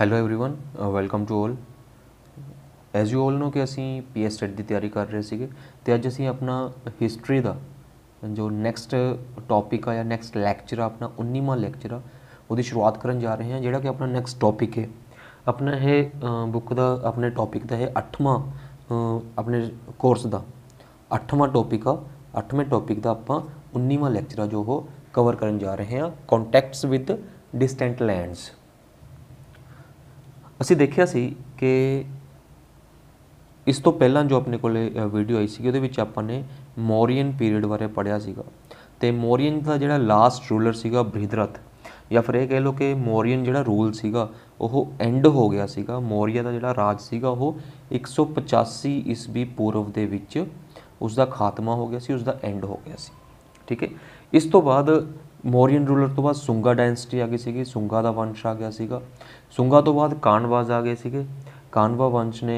hello everyone welcome to all as you all know ਕਿ ਅਸੀਂ PS state ਦੀ ਤਿਆਰੀ ਕਰ ਰਹੇ ਸੀਗੇ ਤੇ ਅੱਜ ਅਸੀਂ ਆਪਣਾ ਹਿਸਟਰੀ ਦਾ ਜੋ ਨੈਕਸਟ ਟੌਪਿਕ ਆ ਜਾਂ ਨੈਕਸਟ ਲੈਕਚਰ ਆ ਆਪਣਾ 19ਵਾਂ ਲੈਕਚਰ ਆ ਉਹਦੀ ਸ਼ੁਰੂਆਤ ਕਰਨ ਜਾ ਰਹੇ ਹਾਂ ਜਿਹੜਾ ਕਿ ਆਪਣਾ ਨੈਕਸਟ ਟੌਪਿਕ ਹੈ ਆਪਣਾ ਇਹ ਬੁੱਕ ਦਾ ਆਪਣੇ ਟੌਪਿਕ ਦਾ ਹੈ 8ਵਾਂ ਆਪਣੇ ਕੋਰਸ ਦਾ 8ਵਾਂ ਟੌਪਿਕ ਆ 8ਵੇਂ ਟੌਪਿਕ ਦਾ ਆਪਾਂ 19ਵਾਂ ਲੈਕਚਰ ਆ ਜੋ ਉਹ ਕਵਰ ਕਰਨ ਜਾ ਰਹੇ ਹਾਂ ਕੰਟੈਕਟਸ ਵਿਦ ਡਿਸਟੈਂਟ ਲੈਂਡਸ ਅਸੀਂ ਦੇਖਿਆ ਸੀ ਕਿ ਇਸ ਤੋਂ ਪਹਿਲਾਂ ਜੋ ਆਪਣੇ ਕੋਲੇ ਵੀਡੀਓ ਆਈ ਸੀ ਉਹਦੇ ਵਿੱਚ ਆਪਾਂ ਨੇ ਮੌਰੀਅਨ ਪੀਰੀਅਡ ਬਾਰੇ ਪੜਿਆ ਸੀਗਾ ਤੇ ਮੌਰੀਅਨ ਦਾ ਜਿਹੜਾ ਲਾਸਟ ਰੂਲਰ ਸੀਗਾ ਬ੍ਰਿਹਦਰਥ ਜਾਂ ਫਿਰ ਇਹ ਕਹਿ ਲੋ ਕਿ ਮੌਰੀਅਨ ਜਿਹੜਾ ਰੂਲ ਸੀਗਾ ਉਹ ਐਂਡ ਹੋ ਗਿਆ ਸੀਗਾ ਮੌਰੀਆ ਦਾ ਜਿਹੜਾ ਰਾਜ ਸੀਗਾ ਉਹ 185 ਈਸਵੀ ਪੂਰਵ ਦੇ ਵਿੱਚ ਉਸ ਦਾ ਖਾਤਮਾ ਹੋ ਗਿਆ ਸੀ ਉਸ ਦਾ ਐਂਡ ਹੋ ਗਿਆ ਸੀ ਠੀਕ ਹੈ ਇਸ ਤੋਂ ਬਾਅਦ ਮੌਰੀਅਨ ਰੂਲਰ ਤੋਂ ਬਾਅਦ ਸੁੰਗਾ ਡਾਇਨਸਟੀ ਆ ਗਈ ਸੀਗੀ ਸੁੰਗਾ ਦਾ ਵੰਸ਼ ਆ ਗਿਆ ਸੀਗਾ ਸੁੰਗਾ ਤੋਂ ਬਾਅਦ ਕਾਨਵਾਜ਼ ਆ ਗਏ ਸੀਗੇ ਕਾਨਵਾ ਵੰਸ਼ ਨੇ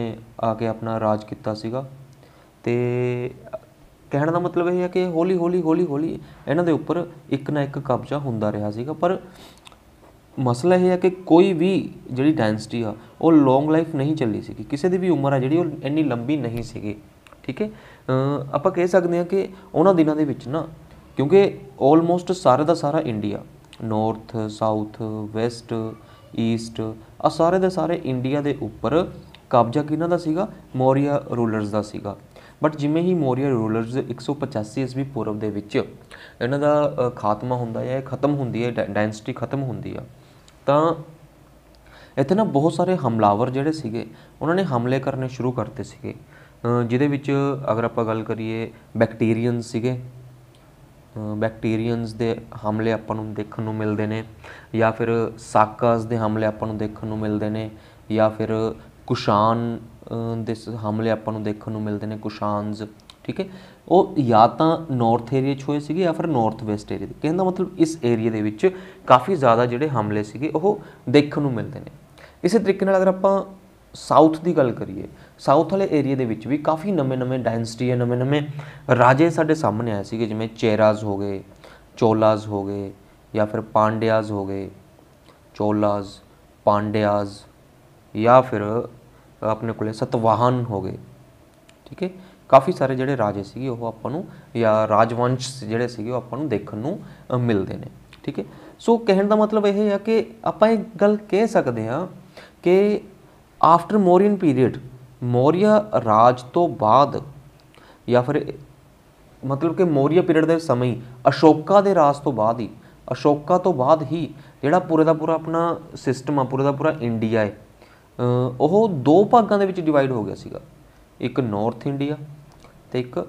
ਆ ਕੇ ਆਪਣਾ ਰਾਜ ਕੀਤਾ ਸੀਗਾ ਤੇ ਕਹਿਣ ਦਾ ਮਤਲਬ ਇਹ ਹੈ ਕਿ ਹੌਲੀ ਹੌਲੀ ਹੌਲੀ ਹੌਲੀ ਇਹਨਾਂ ਦੇ ਉੱਪਰ ਇੱਕ ਨਾ ਇੱਕ ਕਬਜ਼ਾ ਹੁੰਦਾ ਰਿਹਾ ਸੀਗਾ ਪਰ ਮਸਲਾ ਇਹ ਹੈ ਕਿ ਕੋਈ ਵੀ ਜਿਹੜੀ ਡਾਇਨਸਟੀ ਆ ਉਹ ਲੌਂਗ ਲਾਈਫ ਨਹੀਂ ਚੱਲੀ ਸੀਗੀ ਕਿਸੇ ਦੀ ਵੀ ਉਮਰ ਆ ਜਿਹੜੀ ਉਹ ਇੰਨੀ ਲੰਬੀ ਨਹੀਂ ਸੀਗੀ ਠੀਕ ਹੈ ਆਪਾਂ ਕਹਿ ਸਕਦੇ ਹਾਂ ਕਿ ਉਹਨਾਂ ਦਿਨਾਂ ਦੇ ਵਿੱਚ ਨਾ ਕਿਉਂਕਿ ਆਲਮੋਸਟ ਸਾਰੇ ਦਾ ਸਾਰਾ India north south west east ਆ ਸਾਰੇ ਦੇ ਸਾਰੇ ਇੰਡੀਆ ਦੇ ਉੱਪਰ ਕਬਜ਼ਾ ਕਿਹਨਾਂ ਦਾ ਸੀਗਾ ਮੌਰੀਆ ਰੂਲਰਸ ਦਾ ਸੀਗਾ ਬਟ ਜਿਵੇਂ ਹੀ ਮੌਰੀਆ ਰੂਲਰਸ 185 ਇਸਵੀ ਪੂਰਬ ਦੇ ਵਿੱਚ ਇਹਨਾਂ ਦਾ ਖਾਤਮਾ ਹੁੰਦਾ ਹੈ ਖਤਮ ਹੁੰਦੀ ਹੈ ਡੈਂਸਿਟੀ ਖਤਮ ਹੁੰਦੀ ਆ ਤਾਂ ਇੱਥੇ ਨਾ ਬਹੁਤ ਸਾਰੇ ਹਮਲਾਵਰ ਜਿਹੜੇ ਸੀਗੇ ਉਹਨਾਂ ਨੇ ਹਮਲੇ ਕਰਨੇ ਸ਼ੁਰੂ ਕਰਤੇ ਸੀਗੇ ਜਿਹਦੇ ਵਿੱਚ ਅਗਰ ਆਪਾਂ ਗੱਲ ਕਰੀਏ ਬੈਕਟੀਰੀਅਨ ਸੀਗੇ ਬੈਕਟੀਰੀਅਨਸ ਦੇ ਹਮਲੇ ਆਪਾਂ ਨੂੰ ਦੇਖਣ ਨੂੰ ਮਿਲਦੇ ਨੇ ਜਾਂ ਫਿਰ ਸਾਕਾਸ ਦੇ ਹਮਲੇ ਆਪਾਂ ਨੂੰ ਦੇਖਣ ਨੂੰ ਮਿਲਦੇ ਨੇ ਜਾਂ ਫਿਰ ਕੁਸ਼ਾਨ ਦੇ ਹਮਲੇ ਆਪਾਂ ਨੂੰ ਦੇਖਣ ਨੂੰ ਮਿਲਦੇ ਨੇ ਕੁਸ਼ਾਨਸ ਠੀਕ ਹੈ ਉਹ ਜਾਂ ਤਾਂ ਨਾਰਥ ਏਰੀਆ 'ਚ ਹੋਏ ਸੀਗੇ ਜਾਂ ਫਿਰ ਨਾਰਥ ਵੈਸਟ ਏਰੀਆ ਦੇ ਕਹਿੰਦਾ ਮਤਲਬ ਇਸ ਏਰੀਆ ਦੇ ਵਿੱਚ ਕਾਫੀ ਜ਼ਿਆਦਾ ਜਿਹੜੇ ਹਮਲੇ ਸੀਗੇ ਉਹ ਦੇਖਣ ਨੂੰ ਮਿਲਦੇ ਨੇ ਇਸੇ ਤਰੀਕੇ ਨਾਲ ਅਗਰ ਆਪਾਂ ਸਾਊਥ ਦੀ ਗੱਲ ਕਰੀਏ ਸਾਊਥ ਵਾਲੇ ਏਰੀਆ ਦੇ ਵਿੱਚ ਵੀ ਕਾਫੀ ਨਵੇਂ-ਨਵੇਂ ਡਾਇਨਸਟੀ ਹੈ ਨਵੇਂ-ਨਵੇਂ ਰਾਜੇ ਸਾਡੇ ਸਾਹਮਣੇ ਆਏ ਸੀਗੇ ਜਿਵੇਂ ਚੇਰਾਜ਼ ਹੋ ਗਏ ਚੋਲਾਜ਼ ਹੋ ਗਏ ਜਾਂ ਫਿਰ ਪਾਂਡਿਆਜ਼ ਹੋ ਗਏ ਚੋਲਾਜ਼ ਪਾਂਡਿਆਜ਼ ਜਾਂ ਫਿਰ ਆਪਣੇ ਕੋਲੇ ਸਤਵਾਹਨ ਹੋ ਗਏ ਠੀਕ ਹੈ ਕਾਫੀ ਸਾਰੇ ਜਿਹੜੇ ਰਾਜੇ ਸੀਗੇ ਉਹ ਆਪਾਂ ਨੂੰ ਜਾਂ ਰਾਜਵੰਸ਼ ਜਿਹੜੇ ਸੀਗੇ ਉਹ ਆਪਾਂ ਨੂੰ ਦੇਖਣ ਨੂੰ ਮਿਲਦੇ ਨੇ ਠੀਕ ਹੈ ਸੋ ਕਹਿਣ ਦਾ ਮਤਲਬ ਇਹ ਹੈ ਕਿ ਆਪਾਂ ਇਹ ਗੱਲ ਕਹਿ ਸਕਦੇ ਹਾਂ ਕਿ ਆਫਟਰ ਮੋਰੀਅਨ ਪੀਰੀਅਡ ਮੌਰੀਆ ਰਾਜ ਤੋਂ ਬਾਅਦ ਜਾਂ ਫਿਰ ਮਤਲਬ ਕਿ ਮੌਰੀਆ ਪੀਰੀਅਡ ਦੇ ਸਮੇਂ ਹੀ ਅਸ਼ੋਕਾ ਦੇ ਰਾਜ ਤੋਂ ਬਾਅਦ ਹੀ ਅਸ਼ੋਕਾ ਤੋਂ ਬਾਅਦ ਹੀ ਜਿਹੜਾ ਪੂਰੇ ਦਾ ਪੂਰਾ ਆਪਣਾ ਸਿਸਟਮ ਆ ਪੂਰੇ ਦਾ ਪੂਰਾ ਇੰਡੀਆ ਹੈ ਉਹ ਦੋ ਭਾਗਾਂ ਦੇ ਵਿੱਚ ਡਿਵਾਈਡ ਹੋ ਗਿਆ ਸੀਗਾ ਇੱਕ ਨਾਰਥ ਇੰਡੀਆ ਤੇ ਇੱਕ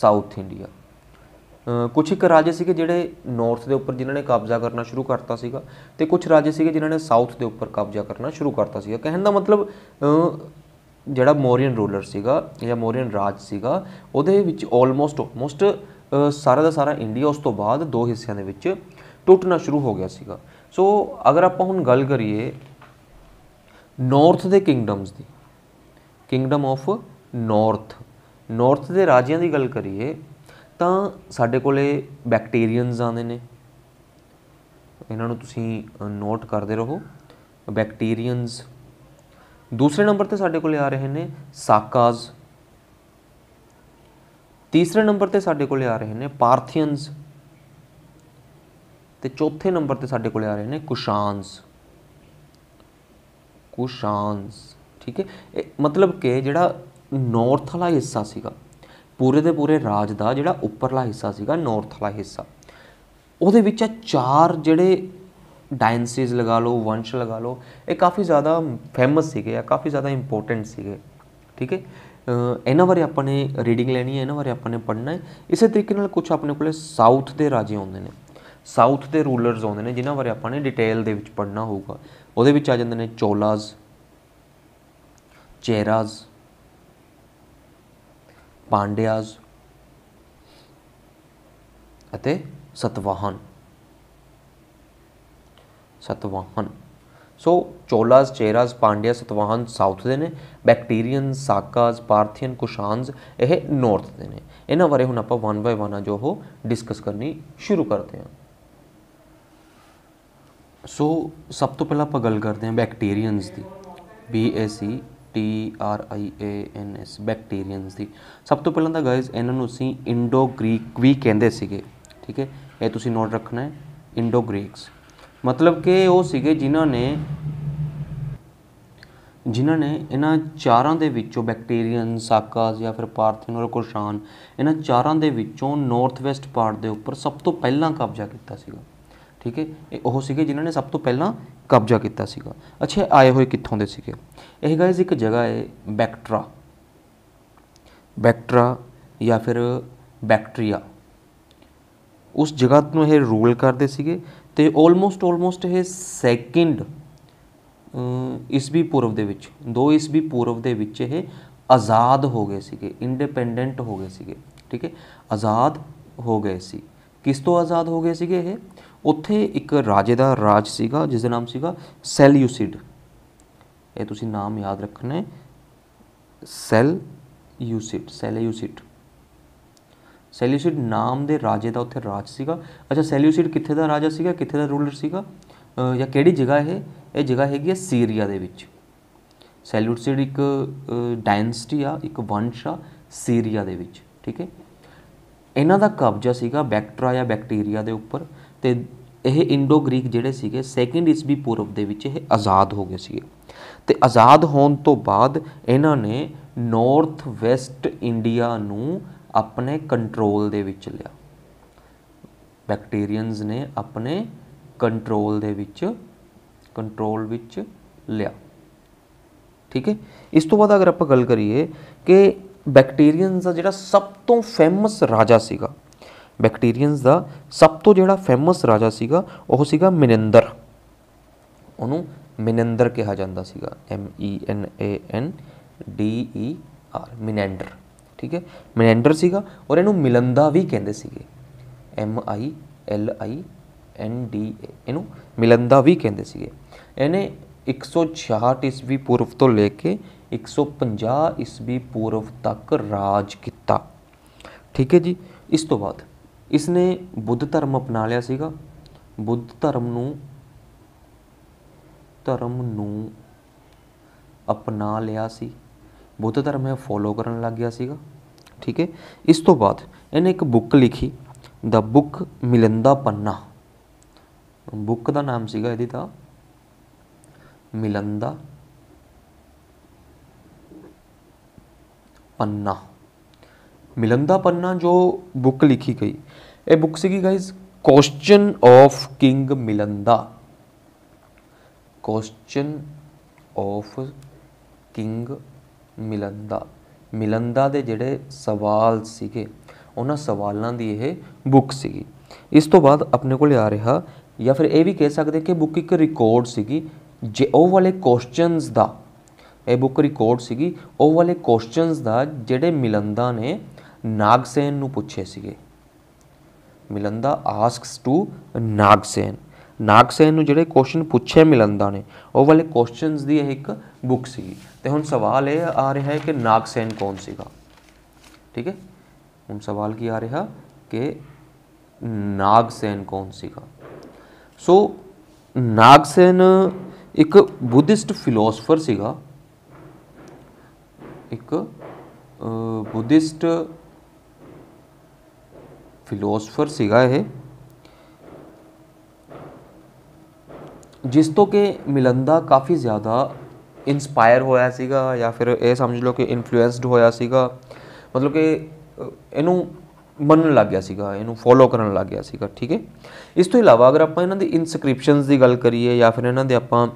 ਸਾਊਥ ਇੰਡੀਆ ਕੁਝ ਇੱਕ ਰਾਜੇ ਸੀਗੇ ਜਿਹੜੇ ਨਾਰਥ ਦੇ ਉੱਪਰ ਜਿਨ੍ਹਾਂ ਨੇ ਕਬਜ਼ਾ ਕਰਨਾ ਸ਼ੁਰੂ ਕਰਤਾ ਸੀਗਾ ਤੇ ਕੁਝ ਰਾਜੇ ਸੀਗੇ ਜਿਨ੍ਹਾਂ ਨੇ ਸਾਊਥ ਦੇ ਉੱਪਰ ਕਬਜ਼ਾ ਕਰਨਾ ਸ਼ੁਰੂ ਕਰਤਾ ਸੀਗਾ ਕਹਿਣ ਦਾ ਮਤਲਬ ਜਿਹੜਾ ਮੋਰੀਅਨ ਰੂਲਰ ਸੀਗਾ ਜਾਂ ਮੋਰੀਅਨ ਰਾਜ ਸੀਗਾ ਉਹਦੇ ਵਿੱਚ ਆਲਮੋਸਟ ਆਲਮੋਸਟ ਸਾਰਾ ਦਾ ਸਾਰਾ ਇੰਡੀਆ ਉਸ ਤੋਂ ਬਾਅਦ ਦੋ ਹਿੱਸਿਆਂ ਦੇ ਵਿੱਚ ਟੁੱਟਣਾ ਸ਼ੁਰੂ ਹੋ ਗਿਆ ਸੀਗਾ ਸੋ ਅਗਰ ਆਪਾਂ ਹੁਣ ਗੱਲ ਕਰੀਏ ਨਾਰਥ ਦੇ ਕਿੰਗਡਮਸ ਦੀ ਕਿੰਗਡਮ ਆਫ ਨਾਰਥ ਨਾਰਥ ਦੇ ਰਾਜਿਆਂ ਦੀ ਗੱਲ ਕਰੀਏ ਤਾਂ ਸਾਡੇ ਕੋਲੇ ਬੈਕਟੀਰੀਅਨਸ ਆਉਂਦੇ ਨੇ ਇਹਨਾਂ ਨੂੰ ਤੁਸੀਂ ਨੋਟ ਕਰਦੇ ਰਹੋ ਬੈਕਟੀਰੀਅਨਸ ਦੂਸਰੇ ਨੰਬਰ ਤੇ ਸਾਡੇ ਕੋਲੇ ਆ ਰਹੇ ਨੇ ਸਾਕਾਜ਼ ਤੀਸਰੇ ਨੰਬਰ ਤੇ ਸਾਡੇ ਕੋਲੇ ਆ ਰਹੇ ਨੇ ਪਾਰਥੀਅਨਸ ਤੇ ਚੌਥੇ ਨੰਬਰ ਤੇ ਸਾਡੇ ਕੋਲੇ ਆ ਰਹੇ ਨੇ ਕੁਸ਼ਾਨਸ ਕੁਸ਼ਾਨਸ ਠੀਕ ਹੈ ਮਤਲਬ ਕਿ ਜਿਹੜਾ ਨਾਰਥ ਵਾਲਾ ਹਿੱਸਾ ਸੀਗਾ ਪੂਰੇ ਦੇ ਪੂਰੇ ਰਾਜ ਦਾ ਜਿਹੜਾ ਉੱਪਰਲਾ ਹਿੱਸਾ ਸੀਗਾ ਨਾਰਥ ਵਾਲਾ ਹਿੱਸਾ ਉਹਦੇ ਵਿੱਚ ਆ ਚਾਰ ਜਿਹੜੇ ਡਾਇਨਸੀਜ਼ ਲਗਾ ਲਓ ਵੰਸ਼ ਲਗਾ ਲਓ ਇਹ ਕਾਫੀ ਜ਼ਿਆਦਾ ਫੇਮਸ ਸੀਗੇ ਆ ਕਾਫੀ ਜ਼ਿਆਦਾ ਇੰਪੋਰਟੈਂਟ ਸੀਗੇ ਠੀਕ ਹੈ ਇਹਨਾਂ ਬਾਰੇ ਆਪਾਂ ਨੇ ਰੀਡਿੰਗ ਲੈਣੀ ਹੈ ਇਹਨਾਂ ਬਾਰੇ ਆਪਾਂ ਨੇ ਪੜ੍ਹਨਾ ਹੈ ਇਸੇ ਤਰੀਕੇ ਨਾਲ ਕੁਝ ਆਪਣੇ ਕੋਲੇ ਸਾਊਥ ਦੇ ਰਾਜੇ ਆਉਂਦੇ ਨੇ ਸਾਊਥ ਦੇ ਰੂਲਰਸ ਆਉਂਦੇ ਨੇ ਜਿਨ੍ਹਾਂ ਬਾਰੇ ਆਪਾਂ ਨੇ ਡਿਟੇਲ ਦੇ ਵਿੱਚ ਪੜ੍ਹਨਾ ਹੋਊਗਾ ਉਹਦੇ ਵਿੱਚ ਆ ਜਾਂਦੇ ਨੇ ਚੋਲਾਸ ਚੇਰਾਸ ਪਾਂਡਿਆਸ ਅਤੇ ਸਤਵਾਹਨ ਸਤਵਾਹਨ ਸੋ ਚੋਲਾਸ ਚੇਰਾਸ ਪਾਂਡਿਆ ਸਤਵਾਹਨ ਸਾਊਥ ਦੇ ਨੇ ਬੈਕਟੀਰੀਅਨ ਸਾਕਾਸ ਪਾਰਥੀਅਨ ਕੁਸ਼ਾਨਸ ਇਹ ਨਾਰਥ ਦੇ ਨੇ ਇਹਨਾਂ ਬਾਰੇ ਹੁਣ ਆਪਾਂ ਵਨ ਬਾਈ ਵਨ ਆ ਜੋ ਉਹ ਡਿਸਕਸ ਕਰਨੀ ਸ਼ੁਰੂ ਕਰਦੇ ਹਾਂ ਸੋ ਸਭ ਤੋਂ ਪਹਿਲਾਂ ਆਪਾਂ ਗੱਲ ਕਰਦੇ ਹਾਂ ਬੈਕਟੀਰੀਅਨਸ ਦੀ B A C T R I A N S Bactrians ਦੀ ਸਭ ਤੋਂ ਪਹਿਲਾਂ ਤਾਂ ਗਾਇਜ਼ ਇਹਨਾਂ ਨੂੰ ਅਸੀਂ ਇੰਡੋ ਗ੍ਰੀਕ ਵੀ ਕਹਿੰਦੇ ਸੀਗੇ ਠੀਕ ਹੈ ਇਹ ਤੁਸੀਂ ਨੋਟ ਰੱਖਣਾ ਹੈ ਇੰਡੋ ਗ੍ਰੀਕਸ ਮਤਲਬ ਕਿ ਉਹ ਸੀਗੇ ਜਿਨ੍ਹਾਂ ਨੇ ਜਿਨ੍ਹਾਂ ਨੇ ਇਹਨਾਂ ਚਾਰਾਂ ਦੇ ਵਿੱਚੋਂ ਬੈਕਟੀਰੀਅਨ ਸਾਕਾਸ ਜਾਂ ਫਿਰ ਪਾਰਥੀਨ ਔਰ ਕੁਸ਼ਾਨ ਇਹਨਾਂ ਚਾਰਾਂ ਦੇ ਵਿੱਚੋਂ ਨਾਰਥ ਵੈਸਟ ਪਾਰਟ ਦੇ ਉੱਪਰ ਸਭ ਤੋਂ ਪਹਿਲਾਂ ਕਬਜ਼ਾ ਕੀਤਾ ਸੀਗਾ ਠੀਕ ਹੈ ਇਹ ਉਹ ਸੀਗੇ ਜਿਨ੍ਹਾਂ ਨੇ ਸਭ ਤੋਂ ਪਹਿਲਾਂ ਕਬਜ਼ਾ ਕੀਤਾ ਸੀਗਾ ਅੱਛਾ ਆਏ ਹੋਏ ਕਿੱਥੋਂ ਦੇ ਸੀਗੇ ਇਹ ਗਾਇਜ਼ ਇੱਕ ਜਗ੍ਹਾ ਹੈ ਬੈਕਟਰਾ ਬੈਕਟਰਾ ਜਾਂ ਫਿਰ ਬੈਕਟਰੀਆ ਉਸ ਜਗ੍ਹਾ ਨੂੰ ਇਹ ਰੂਲ ਕਰਦੇ ਸੀਗੇ ਤੇ ਆਲਮੋਸਟ ਆਲਮੋਸਟ ਇਹ ਸੈਕਿੰਡ ਵੀ ਪੂਰਵ ਦੇ ਵਿੱਚ ਇਸ ਵੀ ਪੂਰਵ ਦੇ ਵਿੱਚ ਇਹ ਆਜ਼ਾਦ ਹੋ ਗਏ ਸੀਗੇ ਇੰਡੀਪੈਂਡੈਂਟ ਹੋ ਗਏ ਸੀਗੇ ਠੀਕ ਹੈ ਆਜ਼ਾਦ ਹੋ ਗਏ ਸੀ ਕਿਸ ਤੋਂ ਆਜ਼ਾਦ ਹੋ ਗਏ ਸੀਗੇ ਇਹ ਉੱਥੇ ਇੱਕ ਰਾਜੇ ਦਾ ਰਾਜ ਸੀਗਾ ਜਿਸ ਦਾ ਨਾਮ ਸੀਗਾ ਸੈਲਯੂਸਿਡ ਇਹ ਤੁਸੀਂ ਨਾਮ ਯਾਦ ਰੱਖਣਾ ਹੈ ਸੈਲ ਯੂਸਿਡ ਸੈਲਯੂਸਿਡ ਸੈਲਿਊਸਿਡ ਨਾਮ ਦੇ ਰਾਜੇ ਦਾ ਉੱਥੇ ਰਾਜ ਸੀਗਾ ਅੱਛਾ ਸੈਲਿਊਸਿਡ ਕਿੱਥੇ ਦਾ ਰਾਜਾ ਸੀਗਾ ਕਿੱਥੇ ਦਾ ਰੂਲਰ ਸੀਗਾ ਜਾਂ ਕਿਹੜੀ ਜਗ੍ਹਾ ਇਹ ਇਹ ਜਗ੍ਹਾ ਹੈਗੀ ਹੈ ਸੀਰੀਆ ਦੇ ਵਿੱਚ ਸੈਲਿਊਸਿਡ ਇੱਕ ਡਾਇਨਸਟੀ ਆ ਇੱਕ ਵੰਸ਼ ਆ ਸੀਰੀਆ ਦੇ ਵਿੱਚ ਠੀਕ ਹੈ ਇਹਨਾਂ ਦਾ ਕਬਜ਼ਾ ਸੀਗਾ ਬੈਕਟਰਾ ਜਾਂ ਬੈਕਟੀਰੀਆ ਦੇ ਉੱਪਰ ਤੇ ਇਹ ਇੰਡੋ ਗ੍ਰੀਕ ਜਿਹੜੇ ਸੀਗੇ ਸੈਕਿੰਡ ਇਸਵੀ ਪੂਰਬ ਦੇ ਵਿੱਚ ਇਹ ਆਜ਼ਾਦ ਹੋ ਗਏ ਸੀਗੇ ਤੇ ਆਜ਼ਾਦ ਹੋਣ ਤੋਂ ਬਾਅਦ ਇਹਨਾਂ ਨੇ ਨਾਰਥ ਵੈਸਟ ਇੰਡੀਆ ਨੂੰ ਆਪਣੇ ਕੰਟਰੋਲ ਦੇ ਵਿੱਚ ਲਿਆ ਬੈਕਟੀਰੀਅਨਸ ਨੇ ਆਪਣੇ ਕੰਟਰੋਲ ਦੇ ਵਿੱਚ ਕੰਟਰੋਲ ਵਿੱਚ ਲਿਆ ਠੀਕ ਹੈ ਇਸ ਤੋਂ ਬਾਅਦ ਅਗਰ ਆਪਾਂ ਗੱਲ ਕਰੀਏ ਕਿ ਬੈਕਟੀਰੀਅਨਸ ਦਾ ਜਿਹੜਾ ਸਭ ਤੋਂ ਫੇਮਸ ਰਾਜਾ ਸੀਗਾ ਬੈਕਟੀਰੀਅਨਸ ਦਾ ਸਭ ਤੋਂ ਜਿਹੜਾ ਫੇਮਸ ਰਾਜਾ ਸੀਗਾ ਉਹ ਸੀਗਾ ਮਿਨਿੰਦਰ ਉਹਨੂੰ ਮਿਨਿੰਦਰ ਕਿਹਾ ਜਾਂਦਾ ਸੀਗਾ M E N A N D E R ਮਿਨੈਂਡਰ ਠੀਕ ਹੈ ਮੈਨੈਂਡਰ ਸੀਗਾ ਔਰ ਇਹਨੂੰ ਮਿਲੰਦਾ ਵੀ ਕਹਿੰਦੇ ਸੀਗੇ M I L I N D ਇਹਨੂੰ ਮਿਲੰਦਾ ਵੀ ਕਹਿੰਦੇ ਸੀਗੇ ਇਹਨੇ 166 ਈਸਵੀ ਪੂਰਵ ਤੋਂ ਲੈ ਕੇ 150 ਈਸਵੀ ਪੂਰਵ ਤੱਕ ਰਾਜ ਕੀਤਾ ਠੀਕ ਹੈ ਜੀ ਇਸ ਤੋਂ ਬਾਅਦ ਇਸਨੇ ਬੁੱਧ ਧਰਮ ਅਪਣਾ ਲਿਆ ਸੀਗਾ ਬੁੱਧ ਧਰਮ ਨੂੰ ਧਰਮ ਨੂੰ ਅਪਣਾ ਲਿਆ ਸੀ बुद्ध तो धर्म है फॉलो कर लग गया ठीक है इस तो बाद इन्हें एक बुक लिखी the book Milinda Panha book का नाम से मिलंदा पन्ना मिलंदा पन्ना जो बुक लिखी गई ए बुक सी guys question of king Milinda question of king Milinda Milinda ਦੇ ਜਿਹੜੇ ਸਵਾਲ ਸੀਗੇ ਉਹਨਾਂ ਸਵਾਲਾਂ ਦੀ ਇਹ ਬੁੱਕ ਸੀਗੀ ਇਸ ਤੋਂ ਬਾਅਦ ਆਪਣੇ ਕੋਲ ਆ ਰਿਹਾ ਜਾਂ ਫਿਰ ਇਹ ਵੀ ਕਹਿ ਸਕਦੇ ਕਿ ਬੁੱਕ ਇੱਕ ਰਿਕਾਰਡ ਸੀਗੀ ਜੇ ਉਹ ਵਾਲੇ ਕੁਐਸਚਨਸ ਦਾ ਇਹ ਬੁੱਕ ਰਿਕਾਰਡ ਸੀਗੀ ਉਹ ਵਾਲੇ ਕੁਐਸਚਨਸ ਦਾ ਜਿਹੜੇ ਮਿਲੰਦਾ ਨੇ ਨਾਗਸੇਨ ਨੂੰ ਪੁੱਛੇ ਸੀਗੇ ਮਿਲੰਦਾ ਆਸਕਸ ਟੂ ਨਾਗਸੇਨ ਨਾਗਸੈਨ ਨੂੰ ਜਿਹੜੇ ਕੁਐਸਚਨ ਪੁੱਛੇ ਮਿਲੰਦਾ ਨੇ ਉਹ ਵਾਲੇ ਕੁਐਸਚਨਸ ਦੀ ਇਹ ਇੱਕ ਬੁੱਕ ਸੀਗੀ ਤੇ ਹੁਣ ਸਵਾਲ ਇਹ ਆ ਰਿਹਾ ਹੈ ਕਿ ਨਾਗਸੈਨ ਕੌਣ ਸੀਗਾ ਠੀਕ ਹੈ ਹੁਣ ਸਵਾਲ ਕੀ ਆ ਰਿਹਾ ਕਿ ਨਾਗਸੈਨ ਕੌਣ ਸੀਗਾ ਸੋ ਨਾਗਸੈਨ ਇੱਕ ਬੁੱਧਿਸਟ ਫਿਲਾਸਫਰ ਸੀਗਾ ਇੱਕ ਬੁੱਧਿਸਟ ਫਿਲਾਸਫਰ ਸੀਗਾ ਇਹ ਜਿਸ ਤੋਂ ਕਿ ਮਿਲੰਦਾ ਕਾਫੀ ਜ਼ਿਆਦਾ ਇਨਸਪਾਇਰ ਹੋਇਆ ਸੀਗਾ ਜਾਂ ਫਿਰ ਇਹ ਸਮਝ ਲਓ ਕਿ ਇਨਫਲੂਐਂਸਡ ਹੋਇਆ ਸੀਗਾ ਮਤਲਬ ਕਿ ਇਹਨੂੰ ਮੰਨ ਲੱਗ ਗਿਆ ਸੀਗਾ ਇਹਨੂੰ ਫੋਲੋ ਕਰਨ ਲੱਗ ਗਿਆ ਸੀਗਾ ਠੀਕ ਹੈ ਇਸ ਤੋਂ ਇਲਾਵਾ ਅਗਰ ਆਪਾਂ ਇਹਨਾਂ ਦੀ ਇਨਸਕ੍ਰਿਪਸ਼ਨਸ ਦੀ ਗੱਲ ਕਰੀਏ ਜਾਂ ਫਿਰ ਇਹਨਾਂ ਦੇ ਆਪਾਂ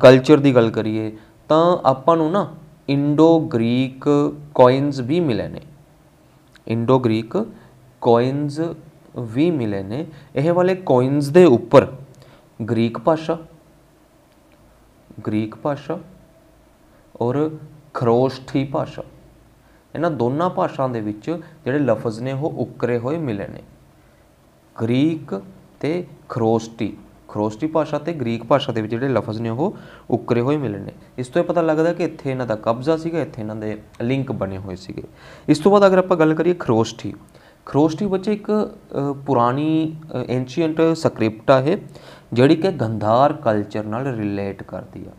ਕਲਚਰ ਦੀ ਗੱਲ ਕਰੀਏ ਤਾਂ ਆਪਾਂ ਨੂੰ ਨਾ ਇੰਡੋ ਗ੍ਰੀਕ ਕੋਇਨਸ ਵੀ ਮਿਲੇ ਨੇ ਇੰਡੋ ਗ੍ਰੀਕ ਕੋਇਨਸ ਵੀ ਮਿਲੇ ਨੇ ਇਹ ਵਾਲੇ ਕੋਇਨਸ ਦੇ ਉੱਪਰ ਗ੍ਰੀਕ ਭਾਸ਼ਾ ਗ੍ਰੀਕ ਭਾਸ਼ਾ ਔਰ ਖਰੋਸ਼ਠੀ ਭਾਸ਼ਾ ਇਹਨਾਂ ਦੋਨਾਂ ਭਾਸ਼ਾ ਦੇ ਵਿੱਚ ਜਿਹੜੇ ਲਫ਼ਜ਼ ਨੇ ਉਹ ਉੱਕਰੇ ਹੋਏ ਮਿਲੇ ਨੇ ਗ੍ਰੀਕ ਤੇ ਖਰੋਸ਼ਟੀ ਖਰੋਸ਼ਟੀ ਭਾਸ਼ਾ ਤੇ ਗ੍ਰੀਕ ਭਾਸ਼ਾ ਦੇ ਵਿੱਚ ਜਿਹੜੇ ਲਫ਼ਜ਼ ਨੇ ਉਹ ਉੱਕਰੇ ਹੋਏ ਮਿਲੇ ਨੇ ਇਸ ਤੋਂ ਇਹ ਪਤਾ ਲੱਗਦਾ ਕਿ ਇੱਥੇ ਇਹਨਾਂ ਦਾ ਕਬਜ਼ਾ ਸੀਗਾ ਇੱਥੇ ਇਹਨਾਂ ਦੇ ਲਿੰਕ ਬਣੇ ਹੋਏ ਸੀਗੇ ਇਸ ਤੋਂ ਬਾਅਦ ਅਗਰ ਆਪਾਂ ਗੱਲ ਕਰੀਏ ਖਰੋਸ਼ਟੀ ਖਰੋਸ਼ਟੀ ਬੱਚੇ ਇੱਕ ਪੁਰਾਣੀ ਐਂਸ਼ੀਅੰਟ ਸਕ੍ਰਿਪਟ ਆ ਹੈ ਜਿਹੜੀ ਕਿ ਗੰਧਾਰ ਕਲਚਰ ਨਾਲ ਰਿਲੇਟ ਕਰਦੀ ਆ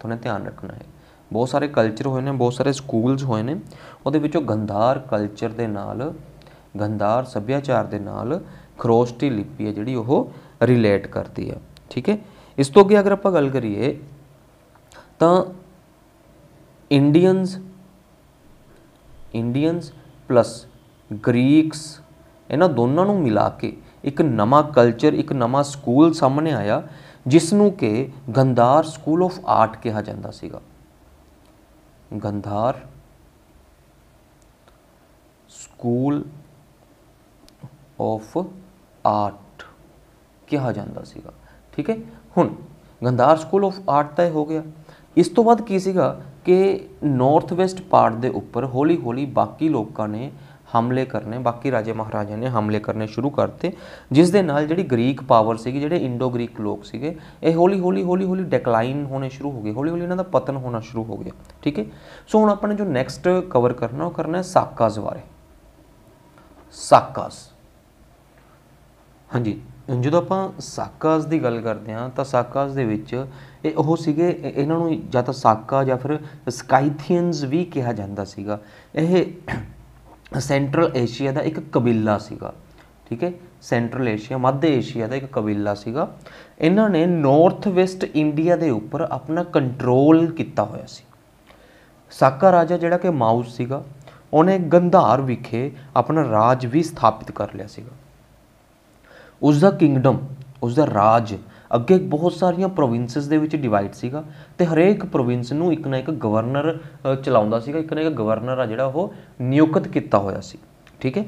ਤੁਹਾਨੂੰ ਧਿਆਨ ਰੱਖਣਾ ਹੈ ਬਹੁਤ ਸਾਰੇ ਕਲਚਰ ਹੋਏ ਨੇ ਬਹੁਤ ਸਾਰੇ ਸਕੂਲਸ ਹੋਏ ਨੇ ਉਹਦੇ ਵਿੱਚੋਂ ਗੰਧਾਰ ਕਲਚਰ ਦੇ ਨਾਲ ਗੰਧਾਰ ਸੱਭਿਆਚਾਰ ਦੇ ਨਾਲ ਖਰੋਸ਼ਟੀ ਲਿਪੀ ਹੈ ਜਿਹੜੀ ਉਹ ਰਿਲੇਟ ਕਰਦੀ ਆ ਠੀਕ ਹੈ ਇਸ ਤੋਂ ਅੱਗੇ ਅਗਰ ਆਪਾਂ ਗੱਲ ਕਰੀਏ ਤਾਂ ਇੰਡੀਅਨਸ ਇੰਡੀਅਨਸ ਪਲੱਸ ਗ੍ਰੀਕਸ ਇਹਨਾਂ ਦੋਨਾਂ ਨੂੰ ਮਿਲਾ ਕੇ ਇੱਕ ਨਵਾਂ ਕਲਚਰ ਇੱਕ ਨਵਾਂ ਸਕੂਲ ਸਾਹਮਣੇ ਆਇਆ ਜਿਸ ਨੂੰ ਕਿ ਗੰਧਾਰ ਸਕੂਲ ਆਫ ਆਰਟ ਕਿਹਾ ਜਾਂਦਾ ਸੀਗਾ ਗੰਧਾਰ ਸਕੂਲ ਆਫ ਆਰਟ ਕਿਹਾ ਜਾਂਦਾ ਸੀਗਾ ਠੀਕ ਹੈ ਹੁਣ ਗੰਧਾਰ ਸਕੂਲ ਆਫ ਆਰਟ ਤਾਂ ਹੋ ਗਿਆ ਇਸ ਤੋਂ ਬਾਅਦ ਕੀ ਸੀਗਾ ਕਿ ਨਾਰਥ ਵੈਸਟ ਪਾਰਟ ਦੇ ਉੱਪਰ ਹੌਲੀ ਹੌਲੀ ਬਾਕੀ ਲੋਕਾਂ ਨੇ ਹਮਲੇ ਕਰਨੇ ਬਾਕੀ ਰਾਜੇ ਮਹਾਰਾਜਿਆਂ ਨੇ ਹਮਲੇ ਕਰਨੇ ਸ਼ੁਰੂ ਕਰਤੇ ਜਿਸ ਦੇ ਨਾਲ ਜਿਹੜੀ ਗ੍ਰੀਕ ਪਾਵਰ ਸੀਗੀ ਜਿਹੜੇ ਇੰਡੋ ਗ੍ਰੀਕ ਲੋਕ ਸੀਗੇ ਇਹ ਹੌਲੀ ਹੌਲੀ ਹੌਲੀ ਹੌਲੀ ਡਿਕਲਾਈਨ ਹੋਣੇ ਸ਼ੁਰੂ ਹੋ ਗਏ ਹੌਲੀ ਹੌਲੀ ਇਹਨਾਂ ਦਾ ਪਤਨ ਹੋਣਾ ਸ਼ੁਰੂ ਹੋ ਗਿਆ ਠੀਕ ਹੈ ਸੋ ਹੁਣ ਆਪਾਂ ਨੇ ਜੋ ਨੈਕਸਟ ਕਵਰ ਕਰਨਾ ਉਹ ਕਰਨਾ ਹੈ ਸਾਕਾਜ਼ ਬਾਰੇ ਸਾਕਾਜ਼ ਹਾਂਜੀ ਜਦੋਂ ਆਪਾਂ ਸਾਕਾਜ਼ ਦੀ ਗੱਲ ਕਰਦੇ ਹਾਂ ਤਾਂ ਸਾਕਾਜ਼ ਦੇ ਵਿੱਚ ਇਹ ਉਹ ਸੀਗੇ ਇਹਨਾਂ ਨੂੰ ਜਾਂ ਤਾਂ ਸਾਕਾ ਜਾਂ ਫਿਰ ਸਕਾਈਥੀਅਨਸ ਵੀ ਕਿਹਾ ਜਾਂਦਾ ਸੀਗਾ ਇਹ ਸੈਂਟਰਲ ਏਸ਼ੀਆ ਦਾ ਇੱਕ ਕਬੀਲਾ ਸੀਗਾ ਠੀਕ ਹੈ ਸੈਂਟਰਲ ਏਸ਼ੀਆ ਮੱਧ ਏਸ਼ੀਆ ਦਾ ਇੱਕ ਕਬੀਲਾ ਸੀਗਾ ਇਹਨਾਂ ਨੇ ਨਾਰਥ ਵੈਸਟ ਇੰਡੀਆ ਦੇ ਉੱਪਰ ਆਪਣਾ ਕੰਟਰੋਲ ਕੀਤਾ ਹੋਇਆ ਸੀ ਸਾਕਾ ਰਾਜਾ ਜਿਹੜਾ ਕਿ ਮਾਊਸ ਸੀਗਾ ਉਹਨੇ ਗੰਧਾਰ ਵਿਖੇ ਆਪਣਾ ਰਾਜ ਵੀ ਸਥਾਪਿਤ ਕਰ ਲਿਆ ਸੀਗਾ ਉਸ ਦਾ ਕਿੰਗਡਮ ਉਸ ਦਾ ਰਾਜ ਅੱਗੇ ਬਹੁਤ ਸਾਰੀਆਂ ਪ੍ਰੋਵਿੰਸਸ ਦੇ ਵਿੱਚ ਡਿਵਾਈਡ ਸੀਗਾ ਤੇ ਹਰੇਕ ਪ੍ਰੋਵਿੰਸ ਨੂੰ ਇੱਕ ਨਾ ਇੱਕ ਗਵਰਨਰ ਚਲਾਉਂਦਾ ਸੀਗਾ ਇੱਕ ਨਾ ਇੱਕ ਗਵਰਨਰ ਆ ਜਿਹੜਾ ਉਹ ਨਿਯੁਕਤ ਕੀਤਾ ਹੋਇਆ ਸੀ ਠੀਕ ਹੈ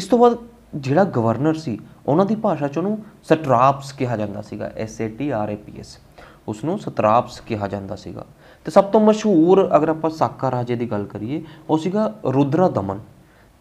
ਇਸ ਤੋਂ ਬਾਅਦ ਜਿਹੜਾ ਗਵਰਨਰ ਸੀ ਉਹਨਾਂ ਦੀ ਭਾਸ਼ਾ ਚ ਉਹਨੂੰ ਸਟਰਾਪਸ ਕਿਹਾ ਜਾਂਦਾ ਸੀਗਾ S A T R A P S ਉਸ ਨੂੰ ਸਟਰਾਪਸ ਕਿਹਾ ਜਾਂਦਾ ਸੀਗਾ ਤੇ ਸਭ ਤੋਂ ਮਸ਼ਹੂਰ ਅਗਰ ਆਪਾਂ ਸਾਕਾ ਰਾਜੇ ਦੀ ਗੱਲ ਕਰੀਏ ਉਹ ਸੀਗਾ ਰੁਦਰਾ ਦਮਨ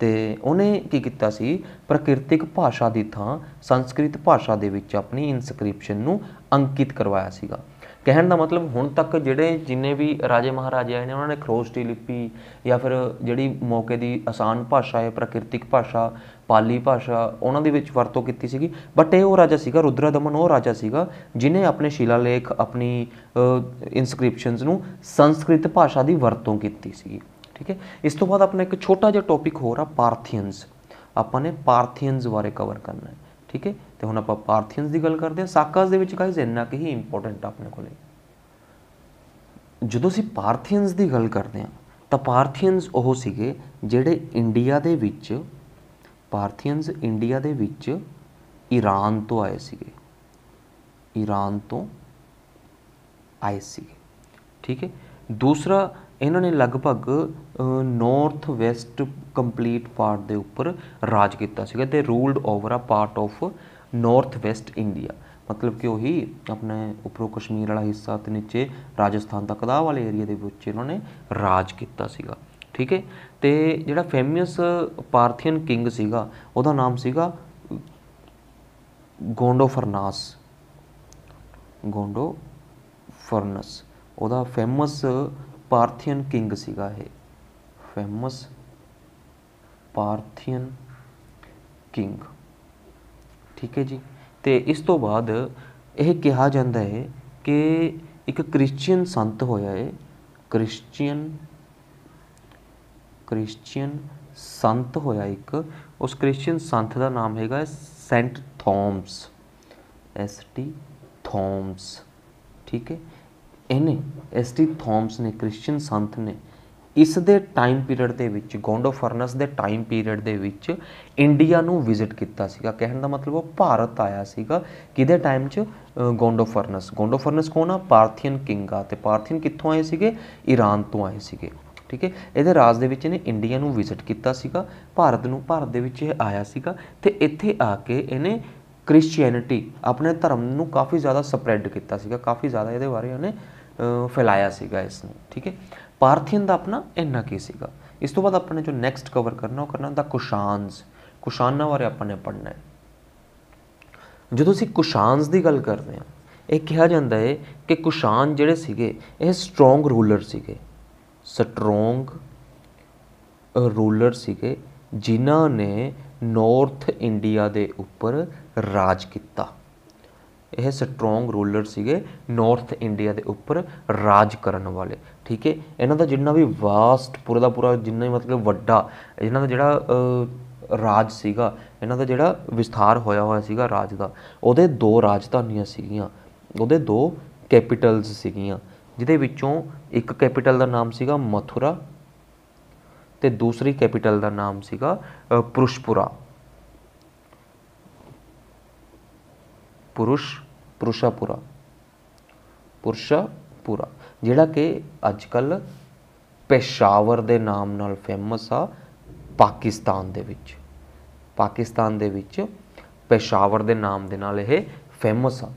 ਤੇ ਉਹਨੇ ਕੀ ਕੀਤਾ ਸੀ ਪ੍ਰਕਿਰਤਿਕ ਭਾਸ਼ਾ ਦੀ ਥਾਂ ਸੰਸਕ੍ਰਿਤ ਭਾਸ਼ਾ ਦੇ ਵਿੱਚ ਆਪਣੀ ਇਨਸਕ੍ਰਿਪਸ਼ਨ ਨੂੰ ਅੰਕਿਤ ਕਰਵਾਇਆ ਸੀਗਾ ਕਹਿਣ ਦਾ ਮਤਲਬ ਹੁਣ ਤੱਕ ਜਿਹੜੇ ਜਿੰਨੇ ਵੀ ਰਾਜੇ ਮਹਾਰਾਜੇ ਆਏ ਨੇ ਉਹਨਾਂ ਨੇ ਖਰੋਸ਼ਟੀ ਲਿਪੀ ਜਾਂ ਫਿਰ ਜਿਹੜੀ ਮੌਕੇ ਦੀ ਆਸਾਨ ਭਾਸ਼ਾ ਹੈ ਪ੍ਰਕਿਰਤਿਕ ਭਾਸ਼ਾ ਪਾਲੀ ਭਾਸ਼ਾ ਉਹਨਾਂ ਦੇ ਵਿੱਚ ਵਰਤੋਂ ਕੀਤੀ ਸੀਗੀ ਬਟ ਇਹ ਉਹ ਰਾਜਾ ਸੀਗਾ ਰੁਦਰਾਦਮਨ ਉਹ ਰਾਜਾ ਸੀਗਾ ਜਿਨੇ ਆਪਣੇ ਸ਼ਿਲਾਲੇਖ ਆਪਣੀ ਇਨਸਕ੍ਰਿਪਸ਼ਨਸ ਨੂੰ ਸੰਸਕ੍ਰਿਤ ਭਾਸ਼ਾ ਦੀ ਵਰਤੋਂ ਕੀਤੀ ਸੀਗੀ ठीक है इस तो बाद अपना एक छोटा जहा टॉपिक हो रहा पार्थियंस अपन ने पार्थियंस बारे कवर करना है ठीक है तो हम आप पार्थियंस की गल करते हैं साकाज के इन्ना कि ही इंपोर्टेंट अपने को जो अं पार्थियंस की गल करते हैं तो पार्थियंस वह सके जेडे इंडिया के पार्थियंस इंडिया के ईरान तो आए थे ईरान तो आए थे ठीक है दूसरा ਇਹਨਾਂ ਨੇ ਲਗਭਗ ਨਾਰਥ ਵੈਸਟ ਕੰਪਲੀਟ ਪਾਰਟ ਦੇ ਉੱਪਰ ਰਾਜ ਕੀਤਾ ਸੀਗਾ ਤੇ ruled over a part of north west India ਮਤਲਬ ਕਿ ਉਹੀ ਆਪਣੇ ਉਪਰੋ ਕਸ਼ਮੀਰ ਵਾਲਾ ਹਿੱਸਾ ਤੇ ਨੀਚੇ ਰਾਜਸਥਾਨ ਤੱਕ ਦਾ ਵਾਲੇ ਏਰੀਆ ਦੇ ਵਿੱਚ ਇਹਨਾਂ ਨੇ ਰਾਜ ਕੀਤਾ ਸੀਗਾ ਠੀਕ ਹੈ ਤੇ ਜਿਹੜਾ ਫੇਮਸ ਪਾਰਥੀਅਨ ਕਿੰਗ ਸੀਗਾ ਉਹਦਾ ਨਾਮ ਸੀਗਾ ਗੋਂਡੋ ਫਰਨਾਸ ਗੋਂਡੋ ਫਰਨਸ ਉਹਦਾ ਫੇਮਸ ਪਾਰਥੀਅਨ ਕਿੰਗ ਸੀਗਾ ਇਹ ਫੇਮਸ ਪਾਰਥੀਅਨ ਕਿੰਗ ਠੀਕ ਹੈ ਜੀ ਤੇ ਇਸ ਤੋਂ ਬਾਅਦ ਇਹ ਕਿਹਾ ਜਾਂਦਾ ਹੈ ਕਿ ਇੱਕ ਕ੍ਰਿਸਚੀਅਨ ਸੰਤ ਹੋਇਆ ਹੈ ਕ੍ਰਿਸਚੀਅਨ ਕ੍ਰਿਸਚੀਅਨ ਸੰਤ ਹੋਇਆ ਇੱਕ ਉਸ ਕ੍ਰਿਸਚੀਅਨ ਸੰਤ ਦਾ ਨਾਮ ਹੈਗਾ saint Thomas S T Thomas ਠੀਕ ਹੈ ਇਹਨੇ ਐਸਟੀ ਥੌਮਸ ਨੇ ਕ੍ਰਿਸਚੀਅਨ ਸੰਤ ਨੇ ਇਸ ਦੇ ਟਾਈਮ ਪੀਰੀਅਡ ਦੇ ਵਿੱਚ ਗੋਂਡੋ ਫਰਨਸ ਦੇ ਟਾਈਮ ਪੀਰੀਅਡ ਦੇ ਵਿੱਚ ਇੰਡੀਆ ਨੂੰ ਵਿਜ਼ਿਟ ਕੀਤਾ ਸੀਗਾ ਕਹਿਣ ਦਾ ਮਤਲਬ ਉਹ ਭਾਰਤ ਆਇਆ ਸੀਗਾ ਕਿਹਦੇ ਟਾਈਮ 'ਚ ਗੋਂਡੋ ਫਰਨਸ ਗੋਂਡੋ ਫਰਨਸ ਕੋਣ ਆ ਪਾਰਥੀਅਨ ਕਿੰਗ ਆ ਤੇ ਪਾਰਥੀਅਨ ਕਿੱਥੋਂ ਆਏ ਸੀਗੇ ਈਰਾਨ ਤੋਂ ਆਏ ਸੀਗੇ ਠੀਕ ਹੈ ਇਹਦੇ ਰਾਜ ਦੇ ਵਿੱਚ ਇਹਨੇ ਇੰਡੀਆ ਨੂੰ ਵਿਜ਼ਿਟ ਕੀਤਾ ਸੀਗਾ ਭਾਰਤ ਨੂੰ ਭਾਰਤ ਦੇ ਵਿੱਚ ਇਹ ਆਇਆ ਸੀਗਾ ਤੇ ਇੱਥੇ ਆ ਕੇ ਇਹਨੇ ਕ੍ਰਿਸਚੀਅਨਿਟੀ ਆਪਣੇ ਧਰਮ ਨੂੰ ਕਾਫੀ ਜ਼ਿਆਦਾ ਸਪਰੈਡ ਕੀਤਾ ਸੀਗਾ ਕਾਫੀ ਜ਼ਿਆਦਾ ਇਹਦੇ ਬਾਰੇ ਉਹਨੇ ਫੈਲਾਇਆ ਸੀਗਾ ਇਸ ਨੂੰ ਠੀਕ ਹੈ ਪਾਰਥੀਅਨ ਦਾ ਆਪਣਾ ਇੰਨਾ ਕੀ ਸੀਗਾ ਇਸ ਤੋਂ ਬਾਅਦ ਆਪਾਂ ਨੇ ਜੋ ਨੈਕਸਟ ਕਵਰ ਕਰਨਾ ਉਹ ਕਰਨਾ ਦਾ ਕੁਸ਼ਾਨਸ ਕੁਸ਼ਾਨਾਂ ਬਾਰੇ ਆਪਾਂ ਨੇ ਪੜ੍ਹਨਾ ਹੈ ਜਦੋਂ ਅਸੀਂ ਕੁਸ਼ਾਨਸ ਦੀ ਗੱਲ ਕਰਦੇ ਹਾਂ ਇਹ ਕਿਹਾ ਜਾਂਦਾ ਹੈ ਕਿ ਕੁਸ਼ਾਨ ਜਿਹੜੇ ਸੀਗੇ ਇਹ ਸਟਰੋਂਗ ਰੂਲਰ ਸੀਗੇ ਸਟਰੋਂਗ ਰੂਲਰ ਸੀਗੇ ਜਿਨ੍ਹਾਂ ਨੇ ਨਾਰਥ ਇੰਡੀਆ ਦੇ ਉੱਪਰ ਰਾਜ ਕੀਤਾ ਇਹ ਸਟਰੋਂਗ ਰੂਲਰ ਸੀਗੇ ਨਾਰਥ ਇੰਡੀਆ ਦੇ ਉੱਪਰ ਰਾਜ ਕਰਨ ਵਾਲੇ ਠੀਕ ਹੈ ਇਹਨਾਂ ਦਾ ਜਿੰਨਾ ਵੀ ਵਾਸਟ ਪੂਰਾ ਦਾ ਪੂਰਾ ਜਿੰਨਾ ਹੀ ਮਤਲਬ ਵੱਡਾ ਇਹਨਾਂ ਦਾ ਜਿਹੜਾ ਰਾਜ ਸੀਗਾ ਇਹਨਾਂ ਦਾ ਜਿਹੜਾ ਵਿਸਥਾਰ ਹੋਇਆ ਹੋਇਆ ਸੀਗਾ ਰਾਜ ਦਾ ਉਹਦੇ ਦੋ ਰਾਜਧਾਨੀਆਂ ਸੀਗੀਆਂ ਉਹਦੇ ਦੋ ਕੈਪੀਟਲਸ ਸੀਗੀਆਂ ਜਿਹਦੇ ਵਿੱਚੋਂ ਇੱਕ ਕੈਪੀਟਲ ਦਾ ਨਾਮ ਸੀਗਾ ਮਥੁਰਾ ਤੇ ਦੂਸਰੀ ਕੈਪੀਟਲ ਦਾ ਨਾਮ ਸੀਗਾ ਪੁਰਸ਼ਪੁਰਾ ਪੁਰਸ਼ ਪੁਰਸ਼ਾਪੁਰਾ ਪੁਰਸ਼ਾਪੁਰਾ ਜਿਹੜਾ ਕਿ ਅੱਜ ਕੱਲ ਪੇਸ਼ਾਵਰ ਦੇ ਨਾਮ ਨਾਲ ਫੇਮਸ ਆ ਪਾਕਿਸਤਾਨ ਦੇ ਵਿੱਚ ਪਾਕਿਸਤਾਨ ਦੇ ਵਿੱਚ ਪੇਸ਼ਾਵਰ ਦੇ ਨਾਮ ਦੇ ਨਾਲ ਇਹ ਫੇਮਸ ਆ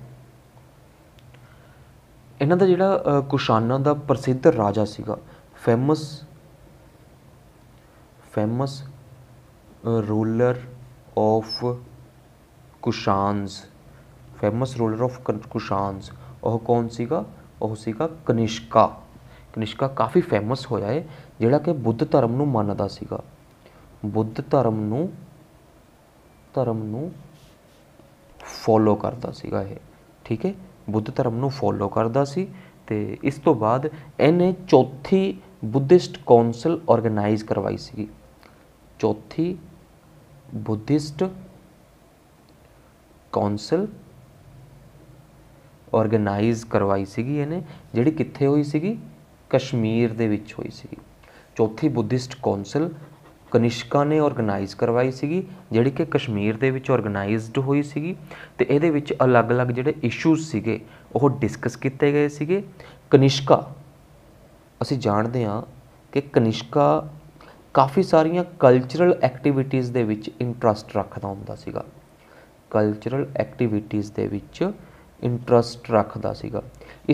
ਇਹਨਾਂ ਦਾ ਜਿਹੜਾ ਕੁਸ਼ਾਨਾਂ ਦਾ ਪ੍ਰਸਿੱਧ ਰਾਜਾ ਸੀਗਾ famous famous ruler of Kushans famous ruler of Kushans ਉਹ ਕੌਣ ਸੀਗਾ ਉਹ ਸੀਗਾ ਕਨਿਸ਼ਕਾ ਕਨਿਸ਼ਕਾ ਕਾਫੀ ਫੇਮਸ ਹੋਇਆ ਹੈ ਜਿਹੜਾ ਕਿ ਬੁੱਧ ਧਰਮ ਨੂੰ ਮੰਨਦਾ ਸੀਗਾ ਬੁੱਧ ਧਰਮ ਨੂੰ ਧਰਮ ਨੂੰ ਫੋਲੋ ਕਰਦਾ ਸੀਗਾ ਇਹ ਠੀਕ ਹੈ ਬੁੱਧ ਧਰਮ ਨੂੰ ਫੋਲੋ ਕਰਦਾ ਸੀ ਤੇ ਇਸ ਤੋਂ ਬਾਅਦ ਇਹਨੇ ਚੌਥੀ ਬੁੱਧਿਸਟ ਕੌਂਸਲ ਆਰਗੇਨਾਈਜ਼ ਕਰਵਾਈ ਸੀਗੀ ਚੌਥੀ ਬੁੱਧਿਸਟ ਕਾਉਂਸਲ ਆਰਗੇਨਾਈਜ਼ ਕਰਵਾਈ ਸੀਗੀ ਇਹਨੇ ਜਿਹੜੀ ਕਿੱਥੇ ਹੋਈ ਸੀਗੀ ਕਸ਼ਮੀਰ ਦੇ ਵਿੱਚ ਹੋਈ ਸੀਗੀ ਚੌਥੀ ਬੁੱਧਿਸਟ ਕਾਉਂਸਲ ਕਨਿਸ਼ਕਾ ਨੇ ਆਰਗੇਨਾਈਜ਼ ਕਰਵਾਈ ਸੀਗੀ ਜਿਹੜੀ ਕਿ ਕਸ਼ਮੀਰ ਦੇ ਵਿੱਚ ਆਰਗੇਨਾਈਜ਼ਡ ਹੋਈ ਸੀਗੀ ਤੇ ਇਹਦੇ ਵਿੱਚ ਅਲੱਗ-ਅਲੱਗ ਜਿਹੜੇ ਇਸ਼ੂਜ਼ ਸੀਗੇ ਉਹ ਡਿਸਕਸ ਕੀਤੇ ਗਏ ਸੀਗੇ ਕਨਿਸ਼ਕਾ ਅਸੀਂ ਜਾਣਦੇ ਹਾਂ ਕਿ ਕਨਿਸ਼ਕਾ ਕਾਫੀ ਸਾਰੀਆਂ ਕਲਚਰਲ ਐਕਟੀਵਿਟੀਆਂ ਦੇ ਵਿੱਚ ਇੰਟਰਸਟ ਰੱਖਦਾ ਹੁੰਦਾ ਸੀਗਾ ਕਲਚਰਲ ਐਕਟੀਵਿਟੀਆਂ ਦੇ ਵਿੱਚ ਇੰਟਰਸਟ ਰੱਖਦਾ ਸੀਗਾ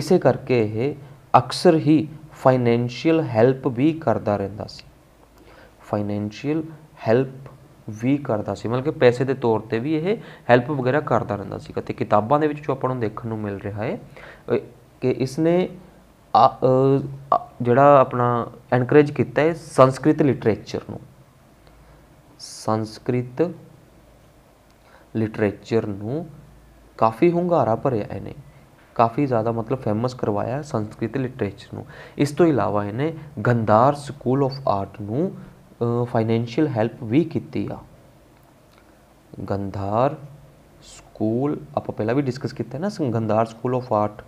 ਇਸੇ ਕਰਕੇ ਇਹ ਅਕਸਰ ਹੀ ਫਾਈਨੈਂਸ਼ੀਅਲ ਹੈਲਪ ਵੀ ਕਰਦਾ ਰਹਿੰਦਾ ਸੀ ਫਾਈਨੈਂਸ਼ੀਅਲ ਹੈਲਪ ਵੀ ਕਰਦਾ ਸੀ ਮਤਲਬ ਕਿ ਪੈਸੇ ਦੇ ਤੌਰ ਤੇ ਵੀ ਇਹ ਹੈਲਪ ਵਗੈਰਾ ਕਰਦਾ ਰਹਿੰਦਾ ਸੀ ਕਿਤਾਬਾਂ ਦੇ ਵਿੱਚ ਜੋ ਆਪਾਂ ਨੂੰ ਦੇਖਣ ਨੂੰ ਮਿਲ ਰਿਹਾ ਹੈ ਕਿ ਇਸਨੇ ਜਿਹੜਾ ਆਪਣਾ ਐਨਕਰੇਜ ਕੀਤਾ ਹੈ ਸੰਸਕ੍ਰਿਤ ਲਿਟਰੇਚਰ ਨੂੰ ਸੰਸਕ੍ਰਿਤ ਲਿਟਰੇਚਰ ਨੂੰ ਕਾਫੀ ਹੁੰਗਾਰਾ ਭਰਿਆ ਇਹਨੇ ਕਾਫੀ ਜ਼ਿਆਦਾ ਮਤਲਬ ਫੇਮਸ ਕਰਵਾਇਆ ਸੰਸਕ੍ਰਿਤ ਲਿਟਰੇਚਰ ਨੂੰ ਇਸ ਤੋਂ ਇਲਾਵਾ ਇਹਨੇ ਗੰਧਾਰ ਸਕੂਲ ਆਫ ਆਰਟ ਨੂੰ ਫਾਈਨੈਂਸ਼ੀਅਲ ਹੈਲਪ ਵੀ ਕੀਤੀ ਆ ਗੰਧਾਰ ਸਕੂਲ ਆਪਾਂ ਪਹਿਲਾਂ ਵੀ ਡਿਸਕਸ ਕੀਤਾ ਨਾ Gandhara school of art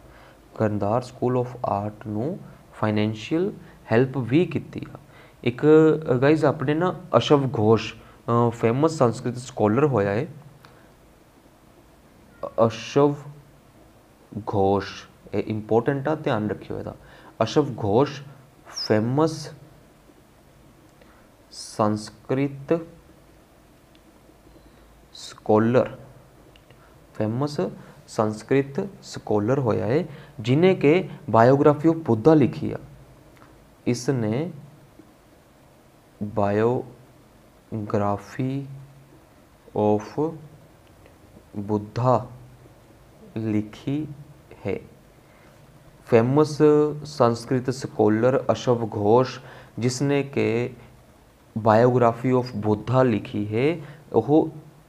Gandhara school of art न फाइनैशियल हैल्प भी की एक गाइज अपने ना अशव घोष फेमस संस्कृत स्कॉलर होया है अशव घोष इंपोर्टेंट आ ध्यान रखियो यदा अशव घोष famous Sanskrit scholar famous Sanskrit scholar होया है जिन्हें के बायोग्राफी ऑफ बुद्धा लिखी है इसने बायोग्राफी ऑफ बुद्धा लिखी है फेमस संस्कृत स्कॉलर अशव घोष जिसने के बायोग्राफी ऑफ बुद्धा लिखी है वह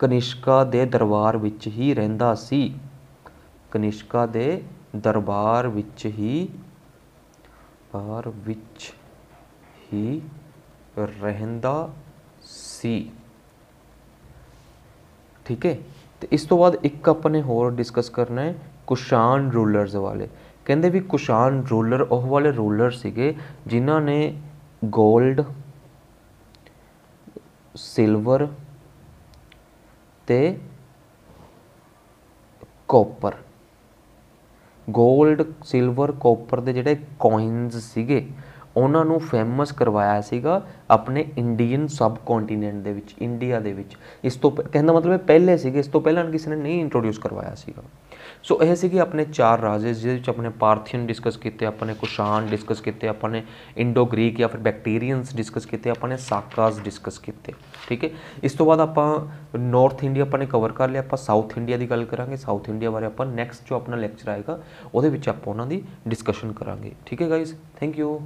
कनिष्का दे दरबार में ही रहा सी ਕਨਿਸ਼ਕਾ ਦੇ ਦਰਬਾਰ ਵਿੱਚ ਹੀ ਪਰ ਵਿੱਚ ਹੀ ਰਹਿੰਦਾ ਸੀ ਠੀਕ ਹੈ ਤੇ ਇਸ ਤੋਂ ਬਾਅਦ ਇੱਕ ਆਪਣੇ ਹੋਰ ਡਿਸਕਸ ਕਰਨਾ ਹੈ ਕੁਸ਼ਾਨ ਰੂਲਰਸ ਵਾਲੇ ਕਹਿੰਦੇ ਵੀ ਕੁਸ਼ਾਨ ਰੂਲਰ ਉਹ ਵਾਲੇ ਰੂਲਰ ਸੀਗੇ ਜਿਨ੍ਹਾਂ ਨੇ 골ਡ ਸਿਲਵਰ ਤੇ ਕਾਪਰ ਗੋਲਡ ਸਿਲਵਰ ਕਾਪਰ ਦੇ ਜਿਹੜੇ ਕੋਇਨਸ ਸੀਗੇ ਉਹਨਾਂ ਨੂੰ ਫੇਮਸ ਕਰਵਾਇਆ ਸੀਗਾ ਆਪਣੇ ਇੰਡੀਅਨ ਸਬ ਕੰਟੀਨੈਂਟ ਦੇ ਵਿੱਚ ਇੰਡੀਆ ਦੇ ਵਿੱਚ ਇਸ ਤੋਂ ਕਹਿੰਦਾ ਮਤਲਬ ਇਹ ਪਹਿਲੇ ਸੀਗੇ ਇਸ ਤੋਂ ਪਹਿਲਾਂ ਕਿਸੇ ਨੇ ਨਹੀਂ ਇੰਟਰੋਡਿਊਸ ਕਰਵਾਇਆ ਸੀਗਾ ਸੋ ਇਹ ਸੀਗੇ ਆਪਣੇ ਚਾਰ ਰਾਜੇ ਜਿਹਦੇ ਵਿੱਚ ਆਪਣੇ ਪਾਰਥੀਅਨ ਡਿਸਕਸ ਕੀਤੇ ਆਪਾਂ ਨੇ ਕੁਸ਼ਾਨ ਡਿਸਕਸ ਕੀਤੇ ਆਪਾਂ ਨੇ ਇੰਡੋ ਗ੍ਰੀਕ ਜਾਂ ਫਿਰ ਬੈਕਟੀਰੀਅਨਸ ਡਿਸਕਸ ਕੀਤੇ ਆਪਾਂ ਨੇ ਸਾਕਾਸ ਡਿਸਕਸ ਕੀਤੇ ਠੀਕ ਹੈ ਇਸ ਤੋਂ ਬਾਅਦ ਆਪਾਂ ਨਾਰਥ ਇੰਡੀਆ ਆਪਾਂ ਨੇ ਕਵਰ ਕਰ ਲਿਆ ਆਪਾਂ ਸਾਊਥ ਇੰਡੀਆ ਦੀ ਗੱਲ ਕਰਾਂਗੇ ਸਾਊਥ ਇੰਡੀਆ ਬਾਰੇ ਆਪਾਂ ਨੈਕਸਟ ਜੋ ਆਪਣਾ ਲੈਕਚਰ ਆਏਗਾ ਉਹਦੇ ਵਿੱਚ ਆਪਾਂ ਉਹਨਾਂ ਦੀ ਡਿਸਕਸ਼ਨ ਕਰਾਂਗੇ ਠੀਕ ਹੈ ਗਾਇਜ਼ ਥੈਂਕ ਯੂ